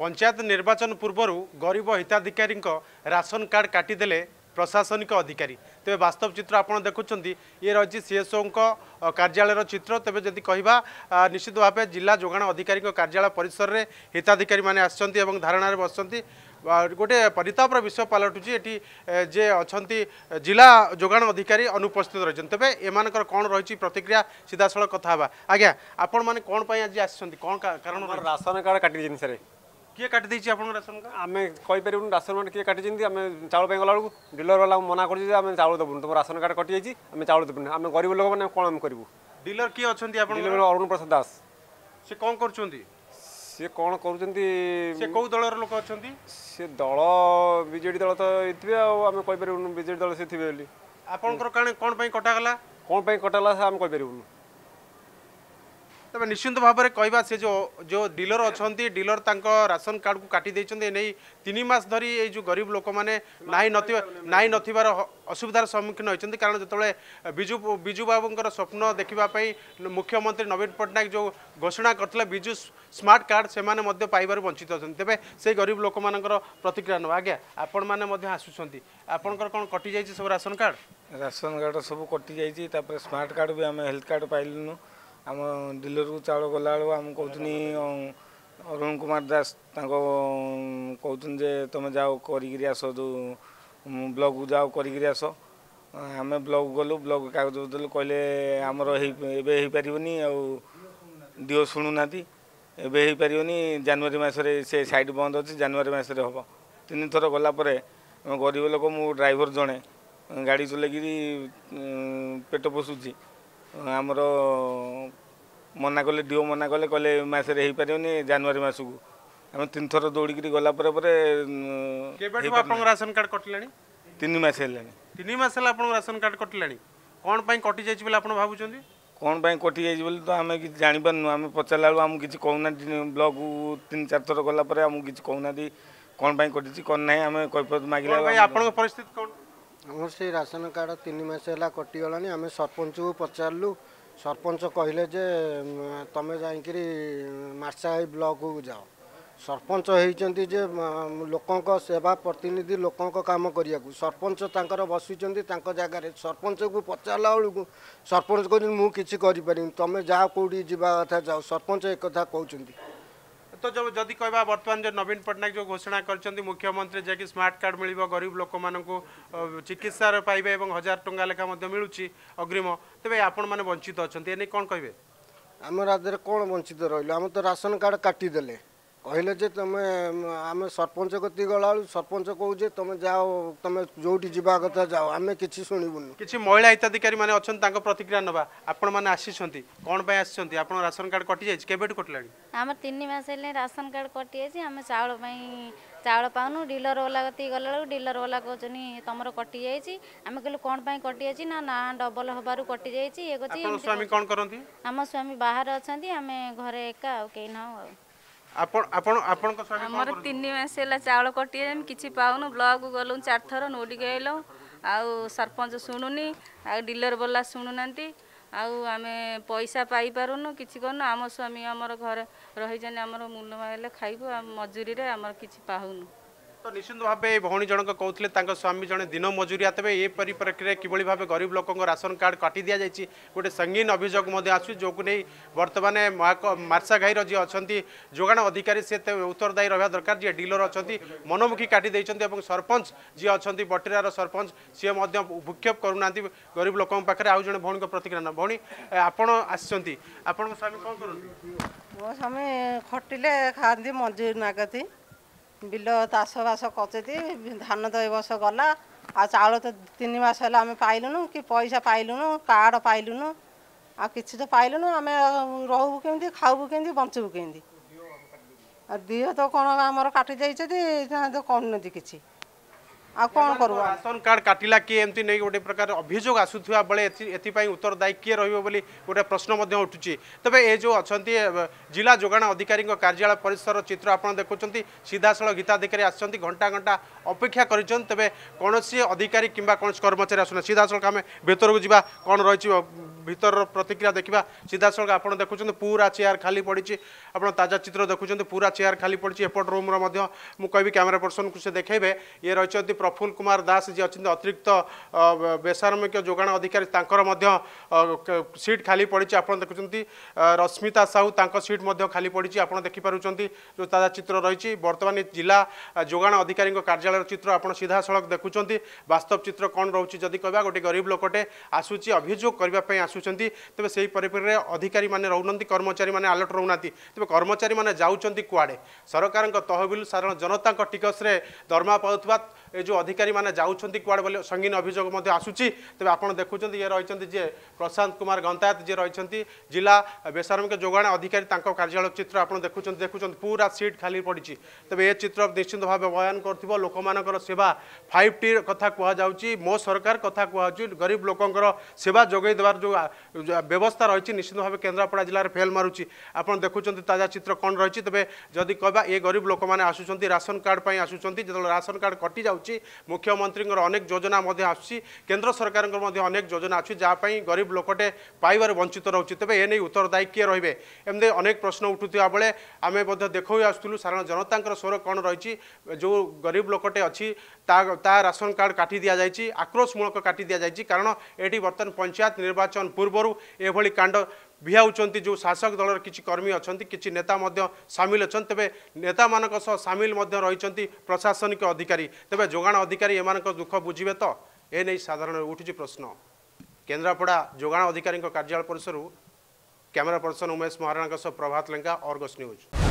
ପଞ୍ଚାୟତ ନିର୍ବାଚନ ପୂର୍ବରୁ ଗରିବ ହିତାଧିକାରୀଙ୍କ ରାସନ କାର୍ଡ କାଟିଦେଲେ ପ୍ରଶାସନିକ ଅଧିକାରୀ ତେବେ ବାସ୍ତବ ଚିତ୍ର ଆପଣ ଦେଖୁଛନ୍ତି ଇଏ ରହିଛି ସିଏସ୍ଓଙ୍କ କାର୍ଯ୍ୟାଳୟର ଚିତ୍ର ତେବେ ଯଦି କହିବା ନିଶ୍ଚିତ ଭାବେ ଜିଲ୍ଲା ଯୋଗାଣ ଅଧିକାରୀଙ୍କ କାର୍ଯ୍ୟାଳୟ ପରିସରରେ ହିତାଧିକାରୀମାନେ ଆସିଛନ୍ତି ଏବଂ ଧାରଣାରେ ବସିଛନ୍ତି ଗୋଟିଏ ପରିତାପର ବିଷୟ ପାଲଟୁଛି ଏଠି ଯେ ଅଛନ୍ତି ଜିଲ୍ଲା ଯୋଗାଣ ଅଧିକାରୀ ଅନୁପସ୍ଥିତ ରହିଛନ୍ତି ତେବେ ଏମାନଙ୍କର କ'ଣ ରହିଛି ପ୍ରତିକ୍ରିୟା ସିଧାସଳଖ କଥା ହେବା ଆଜ୍ଞା ଆପଣମାନେ କ'ଣ ପାଇଁ ଆଜି ଆସିଛନ୍ତି କ'ଣ କାରଣ ରାସନ କାର୍ଡ଼ କାଟି ଜିନିଷରେ କିଏ କାଟିଦେଇଛି ଆପଣଙ୍କ ରାସନ କାର୍ଡ଼ ଆମେ କହିପାରିବୁନି ରାସନ କାର୍ଡ଼ କିଏ କାଟିଛନ୍ତି ଆମେ ଚାଉଳ ପାଇଁ ଗଲାବେଳକୁ ଡିଲର ବାଲା ମନା କରୁଛି ଯେ ଆମେ ଚାଉଳ ଦେବୁନି ତୁମ ରାସନ କାର୍ଡ଼ କଟିଯାଇଛି ଆମେ ଚାଉଳ ଦେବୁନି ଆମେ ଗରିବ ଲୋକମାନେ କ'ଣ ଆମେ କରିବୁ ଡିଲର କିଏ ଅଛନ୍ତି ଆପଣ ଡିଲର ଅରୁଣ ପ୍ରସାଦ ଦାସ ସେ କ'ଣ କରୁଛନ୍ତି ସେ କ'ଣ କରୁଛନ୍ତି ସେ କେଉଁ ଦଳର ଲୋକ ଅଛନ୍ତି ସେ ଦଳ ବିଜେଡ଼ି ଦଳ ତ ଥିବେ ଆଉ ଆମେ କହିପାରିବୁନି ବିଜେଡ଼ି ଦଳ ସେ ଥିବେ ବୋଲି ଆପଣଙ୍କର କ'ଣ ପାଇଁ କଟାଗଲା କ'ଣ ପାଇଁ କଟାଗଲା ଆମେ କହିପାରିବୁନି তবে নিশ্চিত ভাবে কহা সে যে ডিলর অনেক ডিলর তাঙ্ক রাসন কার্ডক কাটি দিয়েছেন এনে তিন মাস ধর এই যে গরিব লোক মানে নাই নাই নথিবার অসুবিধার সম্মুখীন হয়েছেন কারণ যেতবে বিজু বিজু বাবুঙ্কর স্বপ্ন দেখা মুখ্যমন্ত্রী নবীন পট্টনাক যে ঘোষণা করলে বিজু স্মার্ট কার্ড সে পাইবার বঞ্চিত অনেক তবে সেই গরিব লোক মানুষ প্রতিক্রিয়া নেওয়া আজ্ঞা আপন মানে আসুচার আপনার কোণ কটি যাই সব রাসন কার্ড রাসন কার্ড সব কটি যাই তাপরে স্মার্ট কার্ড বি আমি হেলথ কার্ড পাইলুনু ଆମ ଡିଲରକୁ ଚାଉଳ ଗଲାବେଳକୁ ଆମକୁ କହୁଛନ୍ତି ଅରୁଣ କୁମାର ଦାସ ତାଙ୍କ କହୁଛନ୍ତି ଯେ ତୁମେ ଯାଅ କରିକିରି ଆସ ଯେଉଁ ବ୍ଲକ୍କୁ ଯାଅ କରିକିରି ଆସ ଆମେ ବ୍ଲକ୍ ଗଲୁ ବ୍ଲକ୍ କାଗଜ ଦେଲୁ କହିଲେ ଆମର ହେଇ ଏବେ ହେଇପାରିବନି ଆଉ ଦିଅ ଶୁଣୁନାହାନ୍ତି ଏବେ ହେଇପାରିବନି ଜାନୁଆରୀ ମାସରେ ସେ ସାଇଟ୍ ବନ୍ଦ ଅଛି ଜାନୁଆରୀ ମାସରେ ହେବ ତିନିଥର ଥର ଗଲା ପରେ ଗରିବ ଲୋକ ମୁଁ ଡ୍ରାଇଭର ଜଣେ ଗାଡ଼ି ଚଲେଇକିରି ପେଟ ପୋଷୁଛି ଆମର ମନା କଲେ ଡିଓ ମନା କଲେ କହିଲେ ଏ ମାସରେ ହେଇପାରିବନି ଜାନୁଆରୀ ମାସକୁ ଆମେ ତିନିଥର ଥର ଦୌଡ଼ିକିରି ଗଲା ପରେ ପରେ ଆପଣଙ୍କ ରାସନ କାର୍ଡ଼ କଟିଲାଣି ତିନି ମାସ ହେଲାଣି ତିନି ମାସ ହେଲା ଆପଣଙ୍କ ରାସନ କାର୍ଡ଼ କଟିଲାଣି କ'ଣ ପାଇଁ କଟିଯାଇଛି ବୋଲି ଆପଣ ଭାବୁଛନ୍ତି କ'ଣ ପାଇଁ କଟିଯାଇଛି ବୋଲି ତ ଆମେ କିଛି ଜାଣିପାରୁନୁ ଆମେ ପଚାରିଲା ବେଳକୁ ଆମକୁ କିଛି କହୁନାହାନ୍ତି ବ୍ଲକ୍କୁ ତିନି ଚାରି ଥର ଗଲା ପରେ ଆମକୁ କିଛି କହୁନାହାନ୍ତି କ'ଣ ପାଇଁ କଟିଛି କ'ଣ ନାହିଁ ଆମେ କହିପାରୁ ମାଗିଲା ଆପଣଙ୍କ ପରିସ୍ଥିତି କ'ଣ ଆମର ସେ ରାସନ କାର୍ଡ଼ ତିନି ମାସ ହେଲା କଟିଗଲାଣି ଆମେ ସରପଞ୍ଚକୁ ପଚାରିଲୁ ସରପଞ୍ଚ କହିଲେ ଯେ ତମେ ଯାଇକିରି ମାର୍ଶାହି ବ୍ଲକକୁ ଯାଅ ସରପଞ୍ଚ ହେଇଛନ୍ତି ଯେ ଲୋକଙ୍କ ସେବା ପ୍ରତିନିଧି ଲୋକଙ୍କ କାମ କରିବାକୁ ସରପଞ୍ଚ ତାଙ୍କର ବସିଛନ୍ତି ତାଙ୍କ ଜାଗାରେ ସରପଞ୍ଚକୁ ପଚାରିଲା ବେଳକୁ ସରପଞ୍ଚ କହୁଛନ୍ତି ମୁଁ କିଛି କରିପାରିବିନି ତୁମେ ଯାହା କେଉଁଠି ଯିବା କଥା ଯାଅ ସରପଞ୍ଚ ଏକଥା କହୁଛନ୍ତି जो नवीन पट्टनायक घोषणा गरिन्छ मुख्यमन्त्री जमर्ट कर्ड मिल चिकित्सा पाइबे पाबे हजार टङ्ग लेखा मिच्छु अग्रिम तपाईँ आप वञ्चित अहिले एउटा आम राज्यले वंचित रहिलो आम त रासन कर्ड काटिदे କହିଲେ ଯେ ତମେ ଆମେ ସରପଞ୍ଚ କତି ଗଲାବେଳକୁ ସରପଞ୍ଚ କହୁଛେ ତମେ ଯାଅ ତମେ ଯୋଉଠି ଯିବା କଥା ଯାଅ ଆମେ କିଛି ଶୁଣିବୁନି କିଛି ମହିଳା ହିତାଧିକାରୀ ମାନେ ଅଛନ୍ତି ତାଙ୍କ ପ୍ରତିକ୍ରିୟା ନବା ଆପଣ ମାନେ ଆସିଛନ୍ତି କଣ ପାଇଁ ଆସିଛନ୍ତି ଆପଣ ରାସନ କାର୍ଡ କଟିଯାଇଛି କେବେଠୁ କଟିଲାଣି ଆମର ତିନି ମାସ ହେଲେ ରାସନ କାର୍ଡ କଟିଯାଇଛି ଆମେ ଚାଉଳ ପାଇଁ ଚାଉଳ ପାଉନୁ ଡିଲର ବାଲା କତି ଗଲାବେଳକୁ ଡିଲର ବାଲା କହୁଛନ୍ତି ତମର କଟିଯାଇଛି ଆମେ କହିଲୁ କଣ ପାଇଁ କଟିଯାଇଛି ନା ନା ଡବଲ ହବାରୁ କଟିଯାଇଛି ଇଏ କହୁଛି ସ୍ୱାମୀ କଣ କରନ୍ତି ଆମ ସ୍ୱାମୀ ବାହାରେ ଅଛନ୍ତି ଆମେ ଘରେ ଏକା ଆଉ କେହି ନାହୁଁ ଆଉ ଆପଣ ଆପଣ ଆପଣଙ୍କ ସ୍ୱାମୀ ଆମର ତିନି ମାସ ହେଲା ଚାଉଳ କଟିଯାଇନି କିଛି ପାଉନୁ ବ୍ଲକ ଗଲୁ ଚାରିଥର ନୋଡ଼ି ଗଲୁ ଆଉ ସରପଞ୍ଚ ଶୁଣୁନି ଆଉ ଡିଲର ବାଲା ଶୁଣୁନାହାନ୍ତି ଆଉ ଆମେ ପଇସା ପାଇପାରୁନୁ କିଛି କରୁନୁ ଆମ ସ୍ୱାମୀ ଆମର ଘରେ ରହିଛନ୍ତି ଆମର ମୂଲ ମାରିଲେ ଖାଇବୁ ଆଉ ମଜୁରିରେ ଆମର କିଛି ପାଉନୁ তো নিশ্চিত ভাবে এই ভৌণী জনক কৌলে তাঁর স্বামী জন দিন মজুরিয়া তবে এ পরিপ্রেক্ষী কিভাবে ভাবে গরিব লোক রাশন কার্ড কাটি দিয়া যাই গোটে সঙ্গীন অভিযোগ আসু যে বর্তমানে মার্সাঘাইর যে অনেক যোগাণ অধিকারী সে উত্তরদায়ী রহা দরকার যে ডিলর অনেক মনোমুখী কাটি দিয়েছেন এবং সরপঞ্চ যে অনেক বটিরার সরপঞ্চ সি ভূক্ষেপ করু না গরিব লোক পাখে আউ জন ভৌণী প্রতিক্রিয়া না ভৌণী আপনার আসছেন আপনার স্বামী কম করতে মো স্বামী খটিলে খাঁতি মজুরি নাগতি ବିଲ ଚାଷବାସ କରୁଛନ୍ତି ଧାନ ତ ଏ ବର୍ଷ ଗଲା ଆଉ ଚାଉଳ ତ ତିନି ମାସ ହେଲା ଆମେ ପାଇଲୁନୁ କି ପଇସା ପାଇଲୁନୁ କାର୍ଡ଼ ପାଇଲୁନୁ ଆଉ କିଛି ତ ପାଇଲୁନୁ ଆମେ ରହିବୁ କେମିତି ଖାଇବୁ କେମିତି ବଞ୍ଚିବୁ କେମିତି ଆଉ ଦିହ ତ କ'ଣ ଆମର କାଟି ଦେଇଛନ୍ତି କରୁନାହାନ୍ତି କିଛି ଆଉ କ'ଣ କରିବା ରାସନ କାର୍ଡ଼ କାଟିଲା କିଏ ଏମିତି ନେଇ ଗୋଟେ ପ୍ରକାର ଅଭିଯୋଗ ଆସୁଥିବା ବେଳେ ଏଥିପାଇଁ ଉତ୍ତରଦାୟୀ କିଏ ରହିବ ବୋଲି ଗୋଟେ ପ୍ରଶ୍ନ ମଧ୍ୟ ଉଠୁଛି ତେବେ ଏ ଯେଉଁ ଅଛନ୍ତି ଜିଲ୍ଲା ଯୋଗାଣ ଅଧିକାରୀଙ୍କ କାର୍ଯ୍ୟାଳୟ ପରିସରର ଚିତ୍ର ଆପଣ ଦେଖୁଛନ୍ତି ସିଧାସଳଖ ହିତାଧିକାରୀ ଆସିଛନ୍ତି ଘଣ୍ଟା ଘଣ୍ଟା ଅପେକ୍ଷା କରିଛନ୍ତି ତେବେ କୌଣସି ଅଧିକାରୀ କିମ୍ବା କୌଣସି କର୍ମଚାରୀ ଆସୁନାହିଁ ସିଧାସଳଖ ଆମେ ଭିତରକୁ ଯିବା କ'ଣ ରହିଛି ଭିତରର ପ୍ରତିକ୍ରିୟା ଦେଖିବା ସିଧାସଳଖ ଆପଣ ଦେଖୁଛନ୍ତି ପୁରା ଚେୟାର ଖାଲି ପଡ଼ିଛି ଆପଣ ତାଜା ଚିତ୍ର ଦେଖୁଛନ୍ତି ପୁରା ଚେୟାର ଖାଲି ପଡ଼ିଛି ଏପଟ ରୁମ୍ର ମଧ୍ୟ ମୁଁ କହିବି କ୍ୟାମେରା ପର୍ସନକୁ ସେ ଦେଖେଇବେ ଇଏ ରହିଛନ୍ତି प्रफुल कुमार दास जी अनि अतिरिक्त बेसरमिक जा अधिक सिट खालि पढि आउँछ देखुन्छ रश्मिता साहु सिट खालि पडि आउँछ देखिपाउँदा चित्र रहेछ बर्तमान जिल्ला जो अधिकलय चित्नु सिधासँग चित्र वास्तव चित्त कन् रिया गरीब लोकटे आसु अभियोग गर्दा आसु तपाईँ सही परिवर्तन अधिकारिने कर्मचारी आलर्ट रहेन तपाईँ कर्मचारी जाउँ सरकारको तहबि साधारण जनताको टिकसे दरमा पाउँदा যে অধিকারী মানে যাচ্ছেন কুয়াড়ে বলে সঙ্গীন অভিযোগ আসুচি তবে আপনার দেখুছেন ইয়ে রয়েছেন যে প্রশান্ত কুমার গন্তায়ত যে রয়েছেন জেলা বেসারমিক যোগাণ অধিকারী তাঁর কার্যালয় চিত্র আপনার দেখুছেন দেখুছেন পুরা সিট খালি পড়ছে তবে এ চিত্র নিশ্চিত ভাবে বয়ান করব লোক সেবা ফাইভ টি কথা কুহযাচ্ছি মো সরকার কথা কুহযাচ্ছি গরিব লোকর সেবা যোগাই দেওয়ার যে ব্যবস্থা রয়েছে নিশ্চিত ভাবে কেন্দ্রাপড়া জেলার ফেল মারুচি আপনার দেখুছেন তাজা চিত্র কম রয়েছে তবে যদি কহবা এ গরিব লোক মানে আসুচার রাসন কার্ড পাই আসুচার যেত রাসন কার্ড কটি যাচ্ছি ମୁଖ୍ୟମନ୍ତ୍ରୀ ଅନେକ ଯୋଜନା ମଧ୍ୟ ଆସୁଛି କେନ୍ଦ୍ର ସରକାରଙ୍କର ମଧ୍ୟ ଅନେକ ଯୋଜନା ଅଛି ଯାହାପାଇଁ ଗରିବ ଲୋକଟେ ପାଇବାରେ ବଞ୍ଚିତ ରହୁଛି ତେବେ ଏ ନେଇ ଉତ୍ତରଦାୟୀ କିଏ ରହିବେ ଏମିତି ଅନେକ ପ୍ରଶ୍ନ ଉଠୁଥିବା ବେଳେ ଆମେ ମଧ୍ୟ ଦେଖାଇ ଆସୁଥିଲୁ ସାଧାରଣ ଜନତାଙ୍କର ସ୍ୱର କ'ଣ ରହିଛି ଯେଉଁ ଗରିବ ଲୋକଟେ ଅଛି ତା ରାସନ କାର୍ଡ଼ କାଟି ଦିଆଯାଇଛି ଆକ୍ରୋଶମୂଳକ କାଟି ଦିଆଯାଇଛି କାରଣ ଏଠି ବର୍ତ୍ତମାନ ପଞ୍ଚାୟତ ନିର୍ବାଚନ ପୂର୍ବରୁ ଏଭଳି କାଣ୍ଡ भियाउँदै जो शासक दल र कि कर्मी अन् कि नेतामि अन् त नेतासँग सामल रह प्रशासन अधिक तपाईँ जो अधिकरी दुःख बुझि त ए साधारण उठु प्रश्न केन्द्रापडा जोाण अधिकारिङ कार्यालय परिसरू camera person Umesh Maharana Prabhat Lenka Argus news